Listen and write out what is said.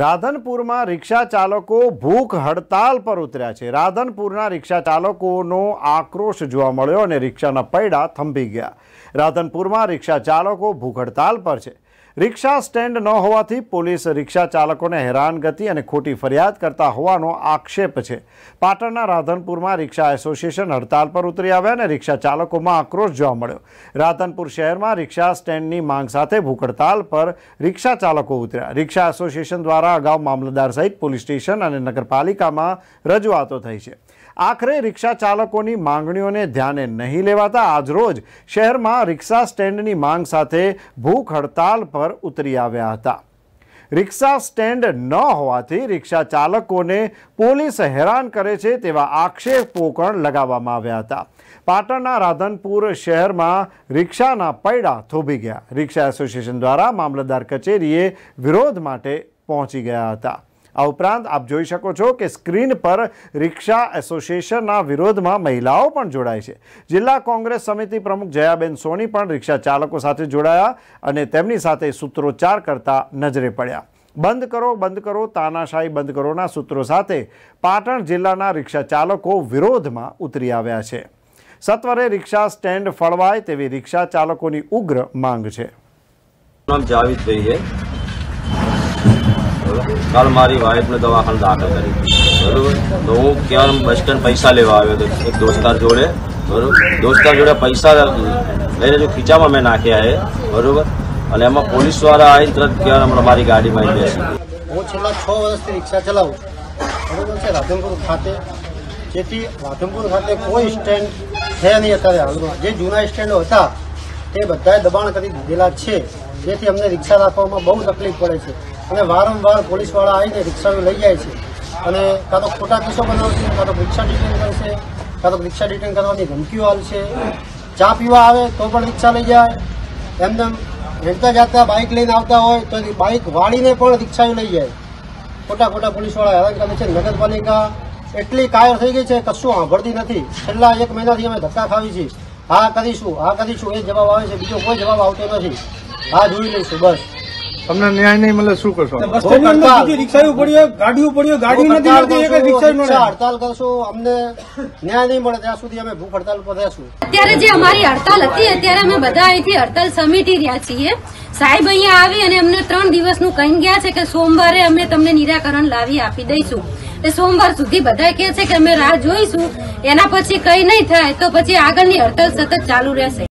રાધનપુરમાં રિક્ષા ચાલકો ભૂખ હડતાલ પર ઉતર્યા છે રાધનપુરના રિક્ષા ચાલકોનો આક્રોશ જોવા મળ્યો અને રિક્ષાના પૈડા થંભી ગયા રાધનપુરમાં રિક્ષા ચાલકો ભૂખ હડતાલ પર છે રિક્ષા સ્ટેન્ડ ન હોવાથી પોલીસ રિક્ષા ચાલકોને હેરાનગતિ અને ખોટી ફરિયાદ કરતા હોવાનો આક્ષેપ છે પાટણના રાધનપુરમાં રિક્ષા એસોસિએશન હડતાલ પર ઉતરી આવ્યા અને રિક્ષા ચાલકોમાં આક્રોશ જોવા મળ્યો રાધનપુર શહેરમાં રિક્ષા સ્ટેન્ડની માંગ સાથે ભૂખ હડતાલ પર રિક્ષા ચાલકો ઉતર્યા રિક્ષા એસોસિએશન દ્વારા અગાઉ મામલતદાર સહિત પોલીસ સ્ટેશન અને નગરપાલિકામાં રજૂઆતો થઈ છે આખરે રિક્ષા ચાલકોની માંગણીઓને ધ્યાને નહીં લેવાતા આજરોજ શહેરમાં રિક્ષા સ્ટેન્ડની માંગ સાથે ભૂખ હડતાલ પર પર ઉતરી આવ્યા હતા રિક્ષા સ્ટેન્ડ ન હોવાથી રિક્ષા ચાલકોને પોલીસ હેરાન કરે છે તેવા આક્ષેપો પણ લગાવવામાં આવ્યા હતા પાટણના રાધનપુર શહેરમાં રિક્ષાના પૈડા થોભી ગયા રિક્ષા એસોસિએશન દ્વારા મામલતદાર કચેરીએ વિરોધ માટે પહોંચી ગયા હતા આ ઉપરાંત આપ જોઈ શકો છો કે સ્ક્રીન પર રિક્ષા એસોસિએશનના વિરોધમાં મહિલાઓ પણ જોડાય છે જિલ્લા કોંગ્રેસ સમિતિ પ્રમુખ જયાબેન સોની પણ રિક્ષા ચાલકો સાથે જોડાયા અને તેમની સાથે સૂત્રોચ્ચાર કરતા નજરે પડ્યા બંધ કરો બંધ કરો તાનાશાહી બંધ કરોના સૂત્રો સાથે પાટણ જિલ્લાના રિક્ષા ચાલકો વિરોધમાં ઉતરી આવ્યા છે સત્વરે રિક્ષા સ્ટેન્ડ ફળવાય તેવી રિક્ષા ચાલકોની ઉગ્ર માંગ છે નામ જાવેદભાઈ છે કાલ મારી વાઈફને દવાખાને દાખલ કરી બરાબર તો હું ક્યાં બસ સ્ટેન્ડ પૈસા લેવા આવ્યો હતો એક દોસ્તાર જોડે બરાબર દોસ્તાર જોડે પૈસા લઈને જો ખીચામાં મેં નાખ્યા છે બરાબર અને એમાં પોલીસવાળા આવીને તરત ક્યાં હમણાં મારી ગાડીમાં બેસી હું છેલ્લા છ વર્ષથી રિક્ષા ચલાવું બરાબર છે રાધનપુર ખાતે જેથી રાધનપુર ખાતે કોઈ સ્ટેન્ડ છે નહીં અત્યારે હાલમાં જે જૂના સ્ટેન્ડો હતા તે બધાએ દબાણ કરી દીધેલા છે જેથી અમને રિક્ષા રાખવામાં બહુ તકલીફ પડે છે અને વારંવાર પોલીસવાળા આવીને રિક્ષાને લઈ જાય છે અને કાં તો ખોટા કિસ્સો બનાવશે કાં તો રિક્ષા ડિટેન કરશે કાં તો રિક્ષા ડિટેન કરવાની ધમકીઓ હાલશે ચા પીવા આવે તો પણ રિક્ષા લઈ જાય એમનેમ રહેતા જાતા બાઇક લઈને આવતા હોય તો બાઇક વાળીને પણ રિક્ષાઓ લઈ જાય ખોટા ખોટા પોલીસવાળા હેરાન કરે છે નગરપાલિકા એટલી કાયર થઈ ગઈ છે કશું સાંભળતી નથી છેલ્લા એક મહિનાથી અમે ધક્કા ખાવી છીએ હા કરીશું હા કરીશું એ જવાબ આવે છે બીજો કોઈ જવાબ આવતો નથી હા જોઈ લઈશું બસ તમને ન્યાય નહીં મળે શું કરશો રિક્ષાઓ પડ્યો ગાડીઓ પડ્યો ગાડી નથી મળતી રિક્ષા હડતાલ કરશો અમને ન્યાય નહીં મળે ત્યાં સુધી અમે ભૂખ હડતાલ પર રહેશું જે અમારી હડતાલ હતી અત્યારે અમે બધા અહીંથી હડતાલ સમેટી રહ્યા છીએ સાહેબ અહીંયા આવી અને અમને ત્રણ દિવસનું કહી ગયા છે કે સોમવારે અમે તમને નિરાકરણ લાવી આપી દઈશું એ સોમવાર સુધી બધા કે છે કે અમે રાહ જોઈશું એના પછી કઈ નહીં થાય તો પછી આગળની હડતાલ સતત ચાલુ રહેશે